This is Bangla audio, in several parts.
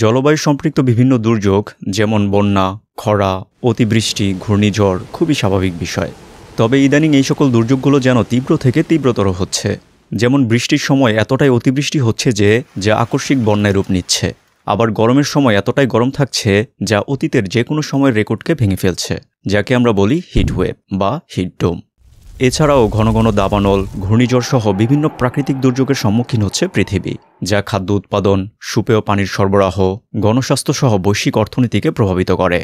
জলবায়ু সম্পৃক্ত বিভিন্ন দুর্যোগ যেমন বন্যা খরা অতিবৃষ্টি ঘূর্ণিঝড় খুবই স্বাভাবিক বিষয় তবে ইদানিং এই সকল দুর্যোগগুলো যেন তীব্র থেকে তীব্রতর হচ্ছে যেমন বৃষ্টির সময় এতটাই অতিবৃষ্টি হচ্ছে যে যা আকস্মিক বন্যায় রূপ নিচ্ছে আবার গরমের সময় এতটাই গরম থাকছে যা অতীতের যে কোনো সময়ের রেকর্ডকে ভেঙে ফেলছে যাকে আমরা বলি হিটওয়েভ বা হিটডোম এছাড়াও ঘন ঘন দাবানল ঘূর্ণিঝড় সহ বিভিন্ন প্রাকৃতিক দুর্যোগের সম্মুখীন হচ্ছে পৃথিবী যা খাদ্য উৎপাদন সুপেয় পানির সরবরাহ গণস্বাস্থ্য সহ বৈশ্বিক অর্থনীতিকে প্রভাবিত করে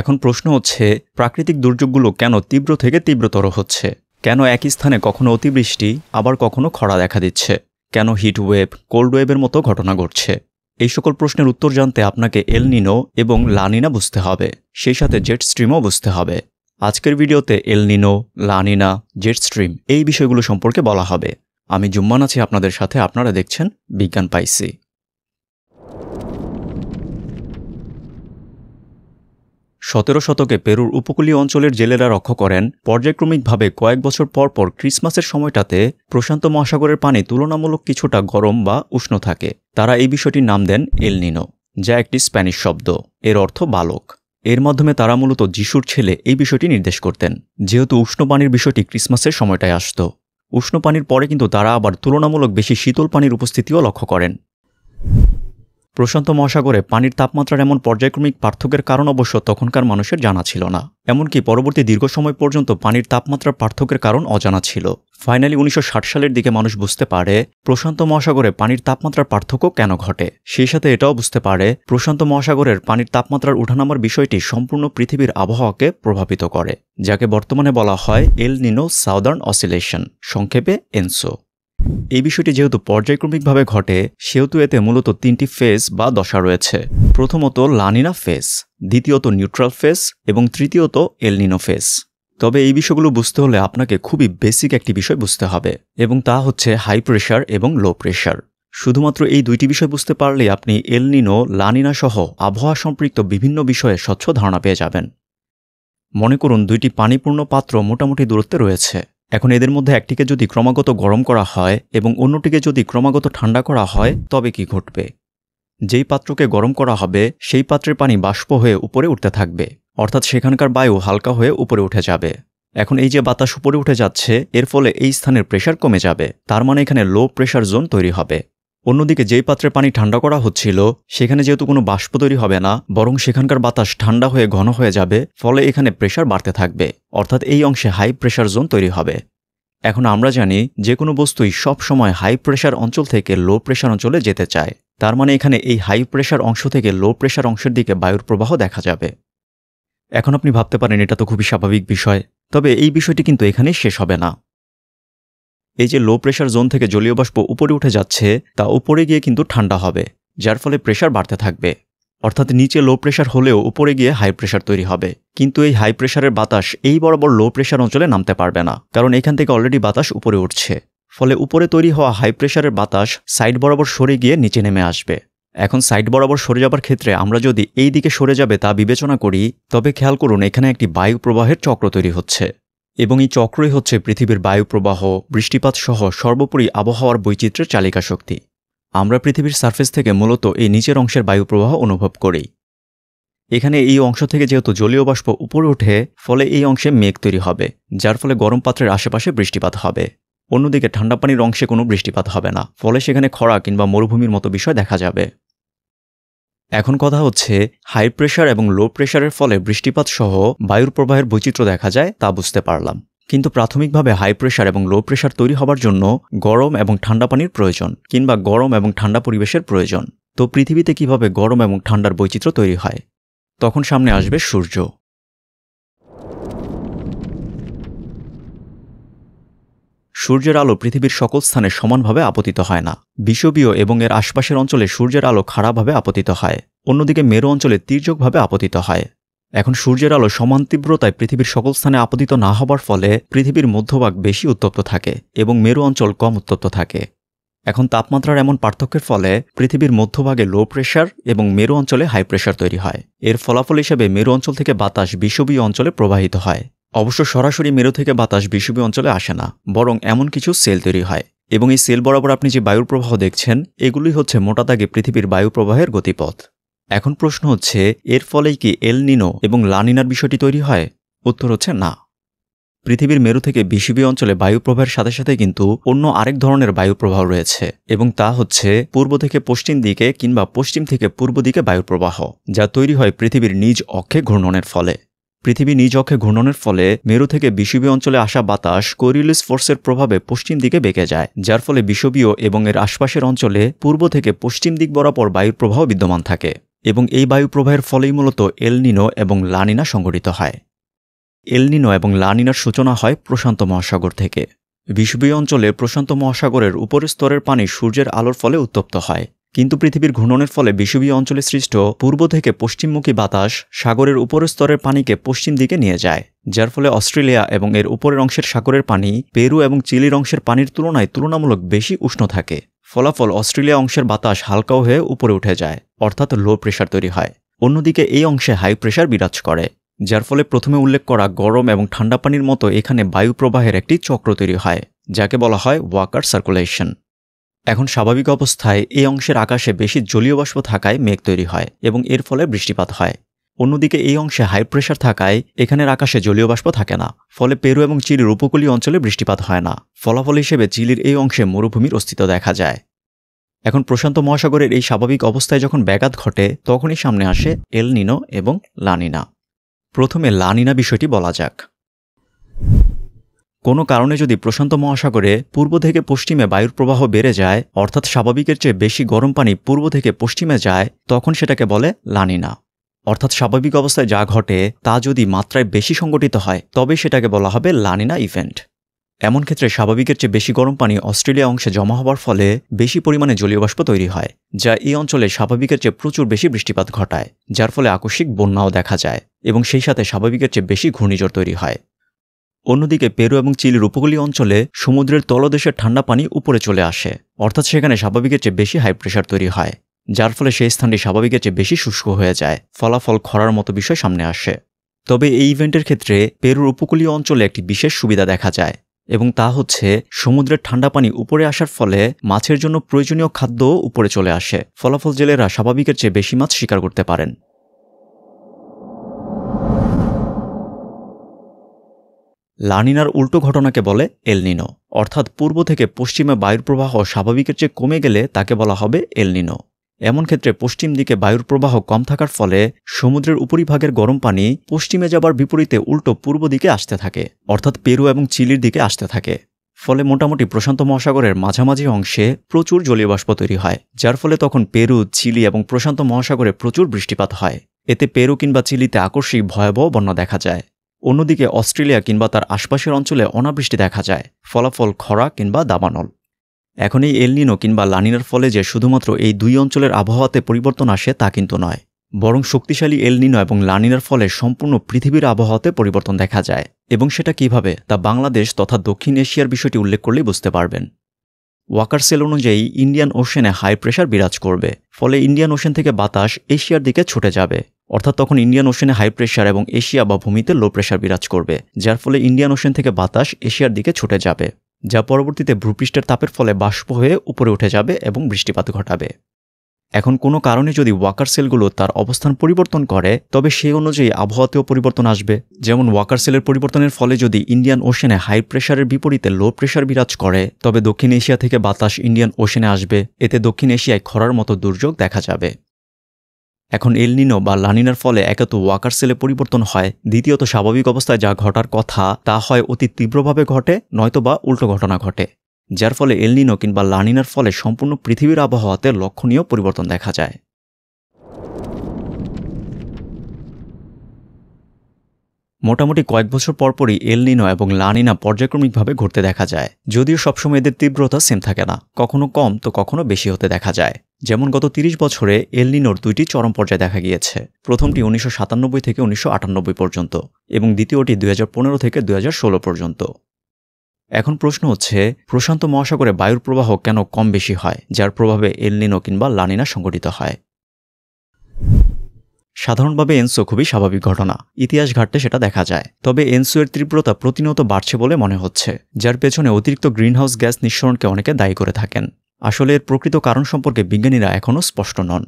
এখন প্রশ্ন হচ্ছে প্রাকৃতিক দুর্যোগগুলো কেন তীব্র থেকে তীব্রতর হচ্ছে কেন একই স্থানে কখনো অতিবৃষ্টি আবার কখনো খরা দেখা দিচ্ছে কেন হিট ওয়েভ কোল্ড ওয়েভের মতো ঘটনা ঘটছে এই সকল প্রশ্নের উত্তর জানতে আপনাকে এলনিনো এবং লানিনা বুঝতে হবে সেই সাথে জেট স্ট্রিমও বুঝতে হবে আজকের ভিডিওতে এলনিনো লানিনা জেট স্ট্রিম এই বিষয়গুলো সম্পর্কে বলা হবে আমি জুম্মান আছি আপনাদের সাথে আপনারা দেখছেন বিজ্ঞান পাইসি সতেরো শতকে পেরুর উপকূলীয় অঞ্চলের জেলেরা রক্ষ করেন পর্যায়ক্রমিকভাবে কয়েক বছর পর পর ক্রিসমাসের সময়টাতে প্রশান্ত মহাসাগরের পানি তুলনামূলক কিছুটা গরম বা উষ্ণ থাকে তারা এই বিষয়টির নাম দেন এলনিনো যা একটি স্প্যানিশ শব্দ এর অর্থ বালক এর মাধ্যমে তারা মূলত যিশুর ছেলে এই বিষয়টি নির্দেশ করতেন যেহেতু উষ্ণ পানির বিষয়টি ক্রিসমাসের সময়টায় আসত উষ্ণ পানির পরে কিন্তু তারা আবার তুলনামূলক বেশি শীতল পানির উপস্থিতিও লক্ষ্য করেন প্রশান্ত মহাসাগরে পানির তাপমাত্রার এমন পর্যায়ক্রমিক পার্থক্যের কারণ অবশ্য তখনকার মানুষের জানা ছিল না এমনকি পরবর্তী দীর্ঘ সময় পর্যন্ত পানির তাপমাত্রার পার্থক্যের কারণ অজানা ছিল ফাইনালি উনিশশো সালের দিকে মানুষ বুঝতে পারে প্রশান্ত মহাসাগরে পানির তাপমাত্রার পার্থক্য কেন ঘটে সেই সাথে এটাও বুঝতে পারে প্রশান্ত মহাসাগরের পানির তাপমাত্রার উঠানামার বিষয়টি সম্পূর্ণ পৃথিবীর আবহাওয়াকে প্রভাবিত করে যাকে বর্তমানে বলা হয় এল নিনো সাউদার্ন অসিলেশন সংক্ষেপে এনসো এই বিষয়টি যেহেতু পর্যায়ক্রমিকভাবে ঘটে সেহেতু এতে মূলত তিনটি ফেজ বা দশা রয়েছে প্রথমত লানিনা ফেজ দ্বিতীয়ত নিউট্রাল ফেজ এবং তৃতীয়ত এলনিনো ফেজ তবে এই বিষয়গুলো বুঝতে হলে আপনাকে খুবই বেসিক একটি বিষয় বুঝতে হবে এবং তা হচ্ছে হাই প্রেশার এবং লো প্রেশার শুধুমাত্র এই দুইটি বিষয় বুঝতে পারলে আপনি এলনিনো লানিনা সহ আবহাওয়া সম্পৃক্ত বিভিন্ন বিষয়ে স্বচ্ছ ধারণা পেয়ে যাবেন মনে করুন দুইটি পানিপূর্ণ পাত্র মোটামুটি দূরত্বে রয়েছে এখন এদের মধ্যে একটিকে যদি ক্রমাগত গরম করা হয় এবং অন্যটিকে যদি ক্রমাগত ঠান্ডা করা হয় তবে কি ঘটবে যেই পাত্রকে গরম করা হবে সেই পাত্রের পানি বাষ্প হয়ে উপরে উঠতে থাকবে অর্থাৎ সেখানকার বায়ু হালকা হয়ে উপরে উঠে যাবে এখন এই যে বাতাস উপরে উঠে যাচ্ছে এর ফলে এই স্থানের প্রেশার কমে যাবে তার মানে এখানে লো প্রেশার জোন তৈরি হবে অন্যদিকে যেই পাত্রে পানি ঠান্ডা করা হচ্ছিল সেখানে যেহেতু কোনো বাষ্প তৈরি হবে না বরং সেখানকার বাতাস ঠান্ডা হয়ে ঘন হয়ে যাবে ফলে এখানে প্রেশার বাড়তে থাকবে অর্থাৎ এই অংশে হাই প্রেশার জোন তৈরি হবে এখন আমরা জানি যে কোনো বস্তুই সবসময় হাই প্রেশার অঞ্চল থেকে লো প্রেশার অঞ্চলে যেতে চায় তার মানে এখানে এই হাই প্রেশার অংশ থেকে লো প্রেশার অংশের দিকে বায়ুর প্রবাহ দেখা যাবে এখন আপনি ভাবতে পারেন এটা তো খুবই স্বাভাবিক বিষয় তবে এই বিষয়টি কিন্তু এখানেই শেষ হবে না এই যে লো প্রেশার জোন থেকে জলীয় বাষ্প উপরে উঠে যাচ্ছে তা উপরে গিয়ে কিন্তু ঠান্ডা হবে যার ফলে প্রেশার বাড়তে থাকবে অর্থাৎ নিচে লো প্রেশার হলেও উপরে গিয়ে হাই প্রেশার তৈরি হবে কিন্তু এই হাই প্রেশারের বাতাস এই বরাবর লো প্রেশার অঞ্চলে নামতে পারবে না কারণ এখান থেকে অলরেডি বাতাস উপরে উঠছে ফলে উপরে তৈরি হওয়া হাই প্রেশারের বাতাস সাইড বরাবর সরে গিয়ে নিচে নেমে আসবে এখন সাইড বরাবর সরে যাবার ক্ষেত্রে আমরা যদি এই দিকে সরে যাবে তা বিবেচনা করি তবে খেয়াল করুন এখানে একটি বায়ু প্রবাহের চক্র তৈরি হচ্ছে এবং এই চক্রই হচ্ছে পৃথিবীর বায়ুপ্রবাহ বৃষ্টিপাত সহ সর্বোপরি আবহাওয়ার বৈচিত্র্যের চালিকা শক্তি আমরা পৃথিবীর সার্ফেস থেকে মূলত এই নিচের অংশের বায়ুপ্রবাহ অনুভব করি এখানে এই অংশ থেকে যেহেতু জলীয় বাষ্প উপরে ওঠে ফলে এই অংশে মেঘ তৈরি হবে যার ফলে গরম পাত্রের আশেপাশে বৃষ্টিপাত হবে অন্যদিকে ঠান্ডা পানির অংশে কোনো বৃষ্টিপাত হবে না ফলে সেখানে খরা কিংবা মরুভূমির মতো বিষয় দেখা যাবে এখন কথা হচ্ছে হাই প্রেশার এবং লো প্রেশারের ফলে বৃষ্টিপাত সহ বায়ুর প্রবাহের বৈচিত্র্য দেখা যায় তা বুঝতে পারলাম কিন্তু প্রাথমিকভাবে হাই প্রেশার এবং লো প্রেশার তৈরি হবার জন্য গরম এবং ঠান্ডা পানির প্রয়োজন কিংবা গরম এবং ঠান্ডা পরিবেশের প্রয়োজন তো পৃথিবীতে কিভাবে গরম এবং ঠান্ডার বৈচিত্র্য তৈরি হয় তখন সামনে আসবে সূর্য সূর্যের আলো পৃথিবীর সকল স্থানে সমানভাবে আপতিত হয় না বিষবীয় এবং এর আশপাশের অঞ্চলে সূর্যের আলো খারাপভাবে আপতিত হয় অন্যদিকে মেরু অঞ্চলে তীর্যকভাবে আপতিত হয় এখন সূর্যের আলো সমান তীব্রতায় পৃথিবীর সকল স্থানে আপতিত না হবার ফলে পৃথিবীর মধ্যভাগ বেশি উত্তপ্ত থাকে এবং মেরু অঞ্চল কম উত্তপ্ত থাকে এখন তাপমাত্রার এমন পার্থক্যের ফলে পৃথিবীর মধ্যভাগে লো প্রেশার এবং মেরু অঞ্চলে হাই প্রেশার তৈরি হয় এর ফলাফল হিসেবে মেরু অঞ্চল থেকে বাতাস বিষবীয় অঞ্চলে প্রবাহিত হয় অবশ্য সরাসরি মেরু থেকে বাতাস বিষুবী অঞ্চলে আসে না বরং এমন কিছু সেল তৈরি হয় এবং এই সেল বরাবর আপনি যে বায়ুর প্রবাহ দেখছেন এগুলোই হচ্ছে মোটা দাগে পৃথিবীর বায়ু প্রবাহের গতিপথ এখন প্রশ্ন হচ্ছে এর ফলেই কি এল নিনো এবং লানিনার বিষয়টি তৈরি হয় উত্তর হচ্ছে না পৃথিবীর মেরু থেকে বিষুবী অঞ্চলে বায়ুপ্রবাহের সাথে সাথে কিন্তু অন্য আরেক ধরনের বায়ুপ্রবাহ রয়েছে এবং তা হচ্ছে পূর্ব থেকে পশ্চিম দিকে কিংবা পশ্চিম থেকে পূর্ব দিকে বায়ুপ্রবাহ যা তৈরি হয় পৃথিবীর নিজ অক্ষে ঘূর্ণনের ফলে পৃথিবী নিজ অক্ষে ঘূর্ণনের ফলে মেরু থেকে বিষুবীয় অঞ্চলে আসা বাতাস কোরিলিস ফোর্সের প্রভাবে পশ্চিম দিকে বেঁকে যায় যার ফলে বিষুবীয় এবং এর আশপাশের অঞ্চলে পূর্ব থেকে পশ্চিম দিক বরাবর বায়ুর প্রবাহ বিদ্যমান থাকে এবং এই বায়ুপ্রবাহের ফলেই মূলত এলনিনো এবং লানিনা সংঘটিত হয় এলনিনো এবং লানিনার সূচনা হয় প্রশান্ত মহাসাগর থেকে বিষুবীয় অঞ্চলে প্রশান্ত মহাসাগরের উপরের স্তরের পানি সূর্যের আলোর ফলে উত্তপ্ত হয় কিন্তু পৃথিবীর ঘূর্ণনের ফলে বিষুবীয় অঞ্চলে সৃষ্ট পূর্ব থেকে পশ্চিমমুখী বাতাস সাগরের উপরের স্তরের পানিকে পশ্চিম দিকে নিয়ে যায় যার ফলে অস্ট্রেলিয়া এবং এর উপরের অংশের সাগরের পানি পেরু এবং চিলির অংশের পানির তুলনায় তুলনামূলক বেশি উষ্ণ থাকে ফলাফল অস্ট্রেলিয়া অংশের বাতাস হালকাও হয়ে উপরে উঠে যায় অর্থাৎ লো প্রেশার তৈরি হয় অন্যদিকে এই অংশে হাই প্রেশার বিরাজ করে যার ফলে প্রথমে উল্লেখ করা গরম এবং ঠান্ডা পানির মতো এখানে বায়ু প্রবাহের একটি চক্র তৈরি হয় যাকে বলা হয় ওয়াকার সার্কুলেশন এখন স্বাভাবিক অবস্থায় এই অংশের আকাশে বেশি জলীয় বাষ্প থাকায় মেঘ তৈরি হয় এবং এর ফলে বৃষ্টিপাত হয় অন্যদিকে এই অংশে হাই প্রেশার থাকায় এখানের আকাশে জলীয় বাষ্প থাকে না ফলে পেরু এবং চিলির উপকূলীয় অঞ্চলে বৃষ্টিপাত হয় না ফলাফল হিসেবে চিলির এই অংশে মরুভূমির অস্তিত্ব দেখা যায় এখন প্রশান্ত মহাসাগরের এই স্বাভাবিক অবস্থায় যখন ব্যাঘাত ঘটে তখনই সামনে আসে এল নিনো এবং লানিনা প্রথমে লানিনা বিষয়টি বলা যাক কোনো কারণে যদি প্রশান্ত মহাসাগরে পূর্ব থেকে পশ্চিমে বায়ুর প্রবাহ বেড়ে যায় অর্থাৎ স্বাভাবিকের চেয়ে বেশি গরম পানি পূর্ব থেকে পশ্চিমে যায় তখন সেটাকে বলে লানিনা অর্থাৎ স্বাভাবিক অবস্থায় যা ঘটে তা যদি মাত্রায় বেশি সংগঠিত হয় তবে সেটাকে বলা হবে লানিনা ইভেন্ট এমন ক্ষেত্রে স্বাভাবিকের চেয়ে বেশি গরম পানি অস্ট্রেলিয়া অংশে জমা হবার ফলে বেশি পরিমাণে জলীয় বাষ্প তৈরি হয় যা এই অঞ্চলে স্বাভাবিকের চেয়ে প্রচুর বেশি বৃষ্টিপাত ঘটায় যার ফলে আকস্মিক বন্যাও দেখা যায় এবং সেই সাথে স্বাভাবিকের চেয়ে বেশি ঘূর্ণিঝড় তৈরি হয় অন্যদিকে পেরু এবং চিলির উপকূলীয় অঞ্চলে সমুদ্রের তলদেশের ঠান্ডা পানি উপরে চলে আসে অর্থাৎ সেখানে স্বাভাবিকের চেয়ে বেশি হাই প্রেশার তৈরি হয় যার ফলে সেই স্থানটি স্বাভাবিকের চেয়ে বেশি শুষ্ক হয়ে যায় ফলাফল খরার মতো বিষয় সামনে আসে তবে এই ইভেন্টের ক্ষেত্রে পেরুর উপকূলীয় অঞ্চলে একটি বিশেষ সুবিধা দেখা যায় এবং তা হচ্ছে সমুদ্রের ঠান্ডা পানি উপরে আসার ফলে মাছের জন্য প্রয়োজনীয় খাদ্যও উপরে চলে আসে ফলাফল জেলেরা স্বাভাবিকের চেয়ে বেশি মাছ শিকার করতে পারেন লানিনার উল্টো ঘটনাকে বলে এলনিনো অর্থাৎ পূর্ব থেকে পশ্চিমে বায়ুর প্রবাহ স্বাভাবিকের চেয়ে কমে গেলে তাকে বলা হবে এলনিনো এমন ক্ষেত্রে পশ্চিম দিকে বায়ুর প্রবাহ কম থাকার ফলে সমুদ্রের উপরিভাগের গরম পানি পশ্চিমে যাবার বিপরীতে উল্টো পূর্ব দিকে আসতে থাকে অর্থাৎ পেরু এবং চিলির দিকে আসতে থাকে ফলে মোটামুটি প্রশান্ত মহাসাগরের মাঝামাঝি অংশে প্রচুর জলীয় বাষ্প তৈরি হয় যার ফলে তখন পেরু চিলি এবং প্রশান্ত মহাসাগরে প্রচুর বৃষ্টিপাত হয় এতে পেরু কিংবা চিলিতে আকস্মিক ভয়াবহ বন্যা দেখা যায় অন্যদিকে অস্ট্রেলিয়া কিংবা তার আশপাশের অঞ্চলে অনাবৃষ্টি দেখা যায় ফলাফল খরা কিংবা দাবানল এখন এই এলনিনো কিংবা লানিনার ফলে যে শুধুমাত্র এই দুই অঞ্চলের আবহাওয়াতে পরিবর্তন আসে তা কিন্তু নয় বরং শক্তিশালী এলনিনো এবং লানিনার ফলে সম্পূর্ণ পৃথিবীর আবহাওয়াতে পরিবর্তন দেখা যায় এবং সেটা কিভাবে তা বাংলাদেশ তথা দক্ষিণ এশিয়ার বিষয়টি উল্লেখ করলেই বুঝতে পারবেন ওয়াকার সেল অনুযায়ী ইন্ডিয়ান ওশেনে হাই প্রেশার বিরাজ করবে ফলে ইন্ডিয়ান ওশেন থেকে বাতাস এশিয়ার দিকে ছুটে যাবে অর্থাৎ তখন ইন্ডিয়ান ওশেনে হাই প্রেশার এবং এশিয়া বা ভূমিতে লো প্রেশার বিরাজ করবে যার ফলে ইন্ডিয়ান ওশেন থেকে বাতাস এশিয়ার দিকে ছুটে যাবে যা পরবর্তীতে ভূপৃষ্ঠের তাপের ফলে বাষ্প হয়ে উপরে উঠে যাবে এবং বৃষ্টিপাত ঘটাবে এখন কোনো কারণে যদি ওয়াকার সেলগুলো তার অবস্থান পরিবর্তন করে তবে সেই অনুযায়ী আবহাওয়াতেও পরিবর্তন আসবে যেমন ওয়াকার সেলের পরিবর্তনের ফলে যদি ইন্ডিয়ান ওশেনে হাই প্রেশারের বিপরীতে লো প্রেশার বিরাজ করে তবে দক্ষিণ এশিয়া থেকে বাতাস ইন্ডিয়ান ওশেনে আসবে এতে দক্ষিণ এশিয়ায় খরার মতো দুর্যোগ দেখা যাবে এখন এলনিনো বা লানিনার ফলে একে তো ওয়াকার সেলে পরিবর্তন হয় দ্বিতীয়ত স্বাভাবিক অবস্থায় যা ঘটার কথা তা হয় অতি তীব্রভাবে ঘটে নয়তো বা উল্টো ঘটনা ঘটে যার ফলে এলনিনো কিংবা লানিনার ফলে সম্পূর্ণ পৃথিবীর আবহাওয়াতে লক্ষণীয় পরিবর্তন দেখা যায় মোটামুটি কয়েক বছর পরপরই এলনিনো এবং লানিনা পর্যায়ক্রমিকভাবে ঘটতে দেখা যায় যদিও সবসময় এদের তীব্রতা সেম থাকে না কখনো কম তো কখনো বেশি হতে দেখা যায় যেমন গত ৩০ বছরে এলনিনোর দুইটি চরম পর্যায়ে দেখা গিয়েছে প্রথমটি উনিশশো থেকে উনিশশো পর্যন্ত এবং দ্বিতীয়টি দুই থেকে দুই পর্যন্ত এখন প্রশ্ন হচ্ছে প্রশান্ত মহাসাগরে বায়ুর প্রবাহ কেন কম বেশি হয় যার প্রভাবে এলনিনো কিংবা লানিনা সংঘটিত হয় সাধারণভাবে এনসো খুবই স্বাভাবিক ঘটনা ইতিহাস ঘাটতে সেটা দেখা যায় তবে এনসো এর তীব্রতা প্রতিনিয়ত বাড়ছে বলে মনে হচ্ছে যার পেছনে অতিরিক্ত গ্রিনহাউস গ্যাস নিঃসরণকে অনেকে দায়ী করে থাকেন আসলে এর প্রকৃত কারণ সম্পর্কে বিজ্ঞানীরা এখনও স্পষ্ট নন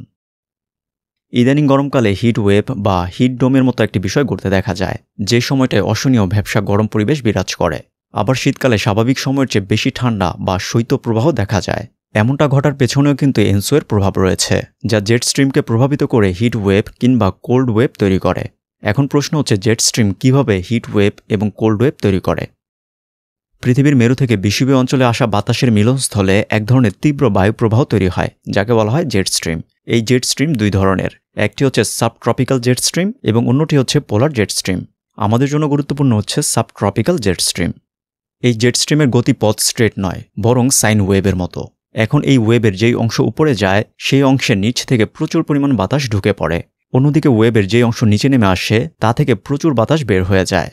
ইদানিং গরমকালে হিট ওয়েভ বা হিট ডোমের মতো একটি বিষয় ঘটতে দেখা যায় যে সময়টায় অসহনীয় ভ্যাবসা গরম পরিবেশ বিরাজ করে আবার শীতকালে স্বাভাবিক সময়ের চেয়ে বেশি ঠান্ডা বা শৈত্যপ্রবাহ দেখা যায় এমনটা ঘটার পেছনেও কিন্তু এনসোয়ের প্রভাব রয়েছে যা জেট স্ট্রিমকে প্রভাবিত করে হিট ওয়েভ কিংবা কোল্ড ওয়েভ তৈরি করে এখন প্রশ্ন হচ্ছে জেট স্ট্রিম কীভাবে হিট ওয়েভ এবং কোল্ড ওয়েভ তৈরি করে পৃথিবীর মেরু থেকে বিষুবীয় অঞ্চলে আসা বাতাসের মিলনস্থলে এক ধরনের তীব্র বায়ুপ্রবাহ তৈরি হয় যাকে বলা হয় জেট স্ট্রিম এই জেট স্ট্রিম দুই ধরনের একটি হচ্ছে সাবট্রপিক্যাল জেট স্ট্রিম এবং অন্যটি হচ্ছে পোলার জেট স্ট্রিম আমাদের জন্য গুরুত্বপূর্ণ হচ্ছে সাবট্রপিক্যাল জেট স্ট্রিম এই জেট স্ট্রিমের গতিপথ স্ট্রেট নয় বরং সাইন ওয়েবের মতো এখন এই ওয়েবের যেই অংশ উপরে যায় সেই অংশের নিচ থেকে প্রচুর পরিমাণ বাতাস ঢুকে পড়ে অন্যদিকে ওয়েবের যেই অংশ নিচে নেমে আসে তা থেকে প্রচুর বাতাস বের হয়ে যায়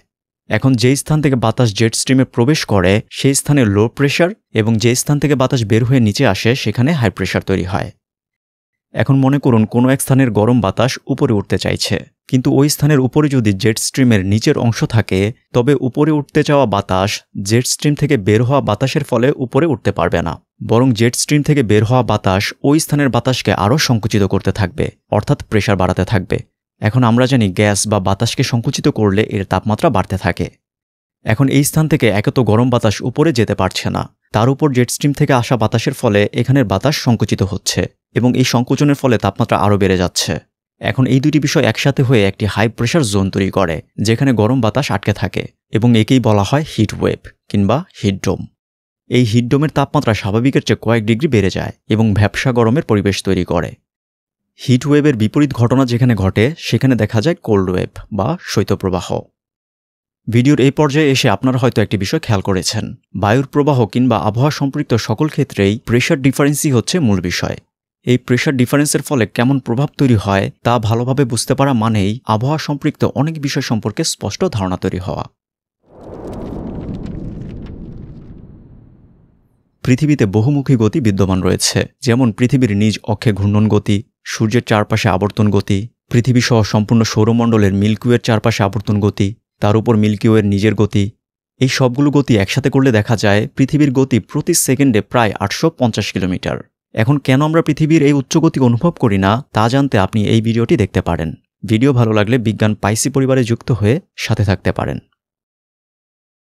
এখন যেই স্থান থেকে বাতাস জেট স্ট্রিমে প্রবেশ করে সেই স্থানে লো প্রেশার এবং যে স্থান থেকে বাতাস বের হয়ে নিচে আসে সেখানে হাই প্রেশার তৈরি হয় এখন মনে করুন কোনো এক স্থানের গরম বাতাস উপরে উঠতে চাইছে কিন্তু ওই স্থানের উপরে যদি জেট স্ট্রিমের নিচের অংশ থাকে তবে উপরে উঠতে চাওয়া বাতাস জেট স্ট্রিম থেকে বের হওয়া বাতাসের ফলে উপরে উঠতে পারবে না বরং জেট স্ট্রিম থেকে বের হওয়া বাতাস ওই স্থানের বাতাসকে আরও সংকুচিত করতে থাকবে অর্থাৎ প্রেশার বাড়াতে থাকবে এখন আমরা জানি গ্যাস বা বাতাসকে সংকুচিত করলে এর তাপমাত্রা বাড়তে থাকে এখন এই স্থান থেকে একত তো গরম বাতাস উপরে যেতে পারছে না তার উপর জেটস্ট্রিম থেকে আসা বাতাসের ফলে এখানের বাতাস সংকুচিত হচ্ছে এবং এই সংকোচনের ফলে তাপমাত্রা আরও বেড়ে যাচ্ছে এখন এই দুটি বিষয় একসাথে হয়ে একটি হাই প্রেশার জোন তৈরি করে যেখানে গরম বাতাস আটকে থাকে এবং একেই বলা হয় হিট ওয়েভ কিংবা হিটডোম এই হিটডোমের তাপমাত্রা স্বাভাবিকের চেয়ে কয়েক ডিগ্রি বেড়ে যায় এবং ভ্যাবসা গরমের পরিবেশ তৈরি করে হিট ওয়েভের বিপরীত ঘটনা যেখানে ঘটে সেখানে দেখা যায় কোল্ড ওয়েভ বা শৈত্যপ্রবাহ ভিডিওর এই পর্যায়ে এসে আপনারা হয়তো একটি বিষয় খেয়াল করেছেন বায়ুর প্রবাহ কিংবা আবহাওয়া সম্পৃক্ত সকল ক্ষেত্রেই প্রেশার ডিফারেন্সই হচ্ছে মূল বিষয় এই প্রেশার ডিফারেন্সের ফলে কেমন প্রভাব তৈরি হয় তা ভালোভাবে বুঝতে পারা মানেই আবহাওয়া সম্পৃক্ত অনেক বিষয় সম্পর্কে স্পষ্ট ধারণা তৈরি হওয়া পৃথিবীতে বহুমুখী গতি বিদ্যমান রয়েছে যেমন পৃথিবীর নিজ অক্ষে ঘূর্ণন গতি সূর্যের চারপাশে আবর্তন গতি পৃথিবীসহ সম্পূর্ণ সৌরমণ্ডলের মিল্কওয়ের চারপাশে আবর্তন গতি তার উপর মিল্কিওয়ের নিজের গতি এই সবগুলো গতি একসাথে করলে দেখা যায় পৃথিবীর গতি প্রতি সেকেন্ডে প্রায় আটশো কিলোমিটার এখন কেন আমরা পৃথিবীর এই উচ্চ গতি অনুভব করি না তা জানতে আপনি এই ভিডিওটি দেখতে পারেন ভিডিও ভালো লাগলে বিজ্ঞান পাইসি পরিবারে যুক্ত হয়ে সাথে থাকতে পারেন